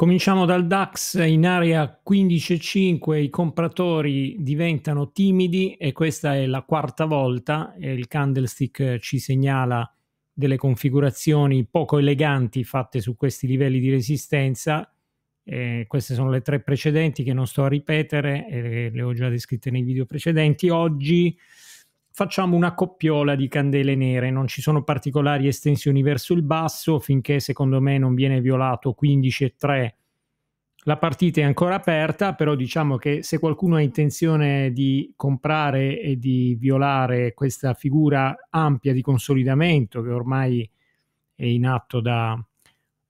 Cominciamo dal DAX in area 15,5 i compratori diventano timidi e questa è la quarta volta il candlestick ci segnala delle configurazioni poco eleganti fatte su questi livelli di resistenza. Eh, queste sono le tre precedenti che non sto a ripetere, eh, le ho già descritte nei video precedenti. Oggi facciamo una coppiola di candele nere, non ci sono particolari estensioni verso il basso finché secondo me non viene violato 15 e 3. La partita è ancora aperta, però diciamo che se qualcuno ha intenzione di comprare e di violare questa figura ampia di consolidamento che ormai è in atto da,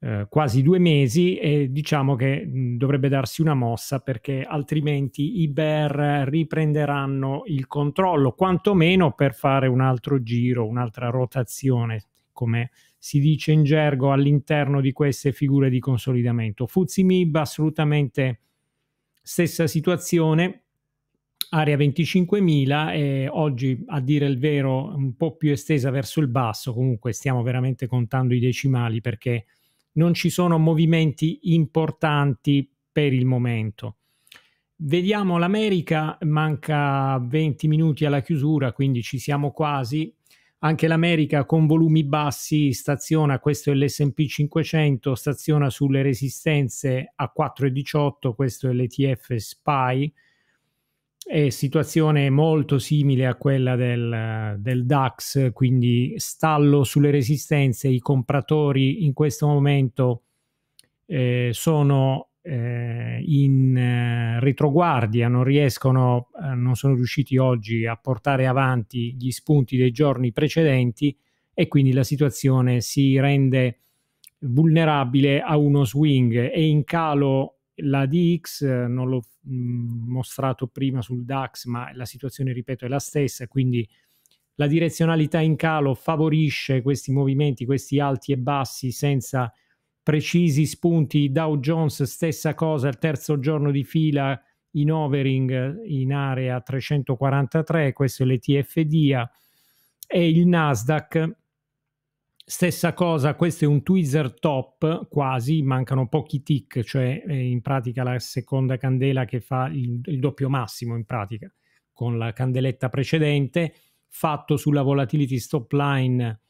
eh, quasi due mesi e diciamo che dovrebbe darsi una mossa perché altrimenti i bear riprenderanno il controllo, quantomeno per fare un altro giro, un'altra rotazione, come si dice in gergo all'interno di queste figure di consolidamento. Fuzzy Mib, assolutamente stessa situazione, area 25.000 e oggi a dire il vero un po' più estesa verso il basso, comunque stiamo veramente contando i decimali perché non ci sono movimenti importanti per il momento. Vediamo l'America, manca 20 minuti alla chiusura, quindi ci siamo quasi. Anche l'America con volumi bassi staziona, questo è l'SP 500, staziona sulle resistenze a 4,18, questo è l'ETF SPY è situazione molto simile a quella del, del, DAX, quindi stallo sulle resistenze, i compratori in questo momento eh, sono eh, in eh, retroguardia, non riescono, eh, non sono riusciti oggi a portare avanti gli spunti dei giorni precedenti e quindi la situazione si rende vulnerabile a uno swing e in calo la DX eh, non l'ho mm, mostrato prima sul DAX, ma la situazione, ripeto, è la stessa, quindi la direzionalità in calo favorisce questi movimenti, questi alti e bassi senza precisi spunti. Dow Jones stessa cosa, il terzo giorno di fila in overing eh, in area 343, questo è l'ETF DIA e il Nasdaq Stessa cosa, questo è un tweezer top quasi, mancano pochi tick, cioè eh, in pratica la seconda candela che fa il, il doppio massimo in pratica con la candeletta precedente, fatto sulla volatility stop line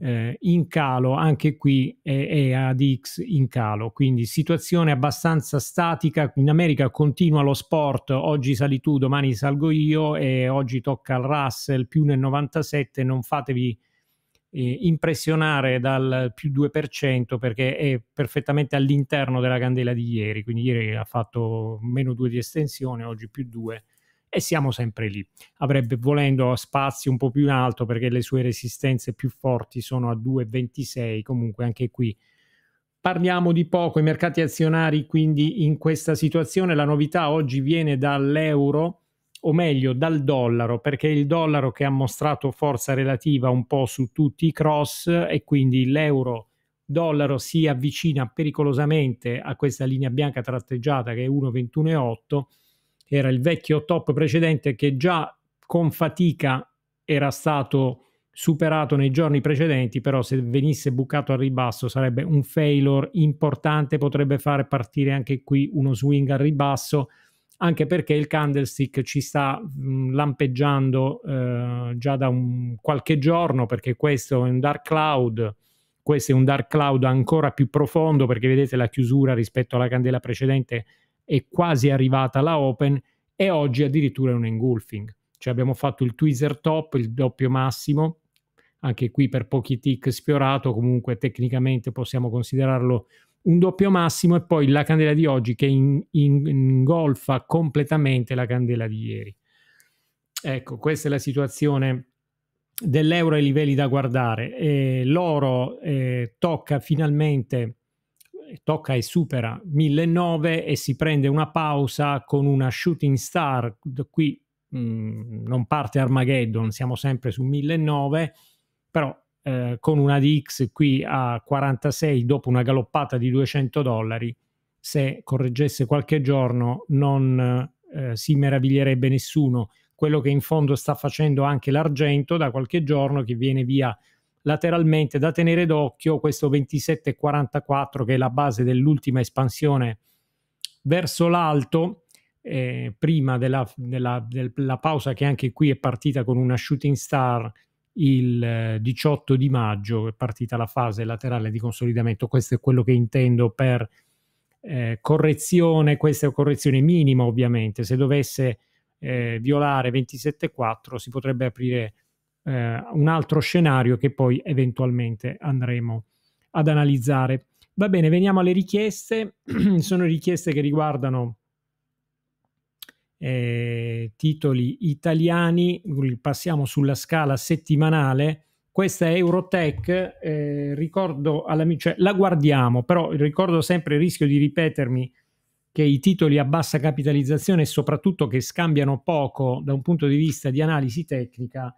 eh, in calo, anche qui è, è ad X in calo, quindi situazione abbastanza statica, in America continua lo sport, oggi sali tu, domani salgo io e oggi tocca al Russell più nel 97, non fatevi eh, impressionare dal più 2% perché è perfettamente all'interno della candela di ieri, quindi ieri ha fatto meno 2 di estensione, oggi più 2 e siamo sempre lì. Avrebbe volendo spazi un po' più in alto perché le sue resistenze più forti sono a 2,26, comunque anche qui parliamo di poco, i mercati azionari quindi in questa situazione, la novità oggi viene dall'euro o meglio dal dollaro, perché il dollaro che ha mostrato forza relativa un po' su tutti i cross e quindi l'euro dollaro si avvicina pericolosamente a questa linea bianca tratteggiata che è 1,21,8, che era il vecchio top precedente che già con fatica era stato superato nei giorni precedenti, però se venisse bucato al ribasso sarebbe un failure importante, potrebbe fare partire anche qui uno swing al ribasso anche perché il candlestick ci sta mh, mm, lampeggiando eh, già da un, qualche giorno, perché questo è un dark cloud, questo è un dark cloud ancora più profondo, perché vedete la chiusura rispetto alla candela precedente è quasi arrivata alla open e oggi addirittura è un engulfing. Cioè abbiamo fatto il tweezer top, il doppio massimo, anche qui per pochi tick sfiorato, comunque tecnicamente possiamo considerarlo un doppio massimo e poi la candela di oggi che in, in, ingolfa completamente la candela di ieri. Ecco, questa è la situazione dell'euro ai livelli da guardare. Eh, l'oro eh, tocca finalmente, eh, tocca e supera 1009 e si prende una pausa con una shooting star. Qui mh, mm, non parte Armageddon, siamo sempre su 1009, però eh, con una DX qui a 46 dopo una galoppata di 200 dollari, se correggesse qualche giorno non eh, si meraviglierebbe nessuno. Quello che in fondo sta facendo anche l'argento da qualche giorno che viene via lateralmente da tenere d'occhio questo 27,44 che è la base dell'ultima espansione verso l'alto eh, prima della, della, della pausa che anche qui è partita con una shooting star il 18 eh, di maggio è partita la fase laterale di consolidamento, questo è quello che intendo per eh, correzione, questa è una correzione minima ovviamente, se dovesse eh, violare 27.4 si potrebbe aprire eh, un altro scenario che poi eventualmente andremo ad analizzare. Va bene, veniamo alle richieste, sono richieste che riguardano eh, titoli italiani, passiamo sulla scala settimanale. Questa è Eurotech, eh, ricordo all'amico, cioè, la guardiamo, però ricordo sempre il rischio di ripetermi che i titoli a bassa capitalizzazione e soprattutto che scambiano poco da un punto di vista di analisi tecnica,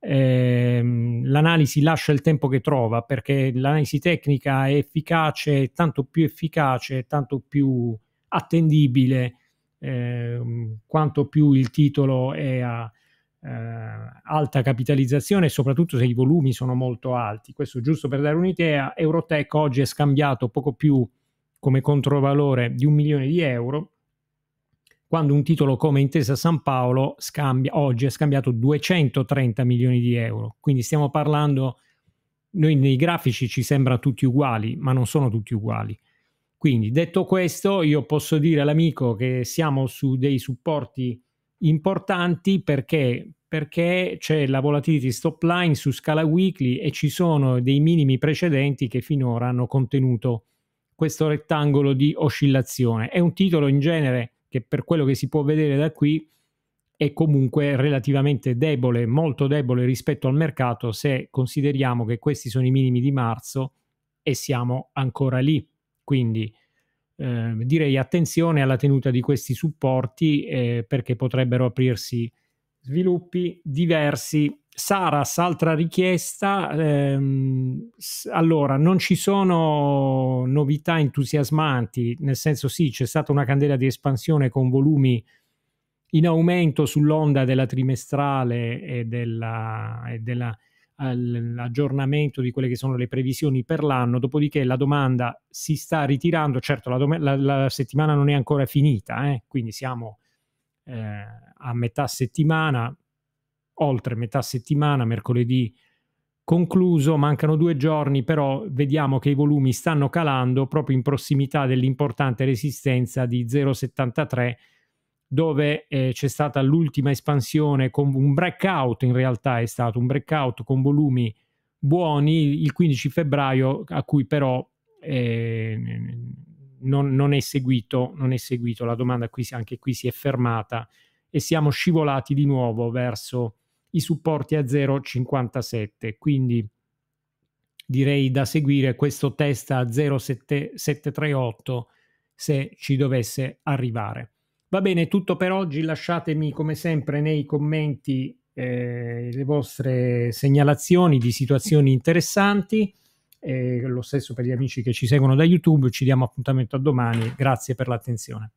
ehm, l'analisi lascia il tempo che trova perché l'analisi tecnica è efficace, tanto più efficace, tanto più attendibile Ehm, quanto più il titolo è a eh, alta capitalizzazione soprattutto se i volumi sono molto alti. Questo giusto per dare un'idea, Eurotech oggi è scambiato poco più come controvalore di un milione di euro, quando un titolo come Intesa San Paolo scambia, oggi è scambiato 230 milioni di euro. Quindi stiamo parlando, noi nei grafici ci sembra tutti uguali, ma non sono tutti uguali. Quindi detto questo, io posso dire all'amico che siamo su dei supporti importanti perché, perché c'è la volatility stop line su scala weekly e ci sono dei minimi precedenti che finora hanno contenuto questo rettangolo di oscillazione. È un titolo in genere che per quello che si può vedere da qui è comunque relativamente debole, molto debole rispetto al mercato se consideriamo che questi sono i minimi di marzo e siamo ancora lì. Quindi eh, direi attenzione alla tenuta di questi supporti eh, perché potrebbero aprirsi sviluppi diversi. Saras, altra richiesta. Ehm, allora, non ci sono novità entusiasmanti, nel senso sì, c'è stata una candela di espansione con volumi in aumento sull'onda della trimestrale e della, e della l'aggiornamento di quelle che sono le previsioni per l'anno, dopodiché la domanda si sta ritirando, certo la, dom- la, la settimana non è ancora finita, eh? quindi siamo eh, a metà settimana, oltre metà settimana, mercoledì concluso, mancano due giorni, però vediamo che i volumi stanno calando proprio in prossimità dell'importante resistenza di 0,73 dove eh, c'è stata l'ultima espansione con un breakout, in realtà è stato un breakout con volumi buoni il 15 febbraio, a cui però eh, non, non, è seguito, non è seguito, la domanda qui, anche qui si è fermata e siamo scivolati di nuovo verso i supporti a 0,57, quindi direi da seguire questo test a 0,738 se ci dovesse arrivare. Va bene, tutto per oggi. Lasciatemi come sempre nei commenti eh, le vostre segnalazioni di situazioni interessanti. Eh, lo stesso per gli amici che ci seguono da YouTube. Ci diamo appuntamento a domani. Grazie per l'attenzione.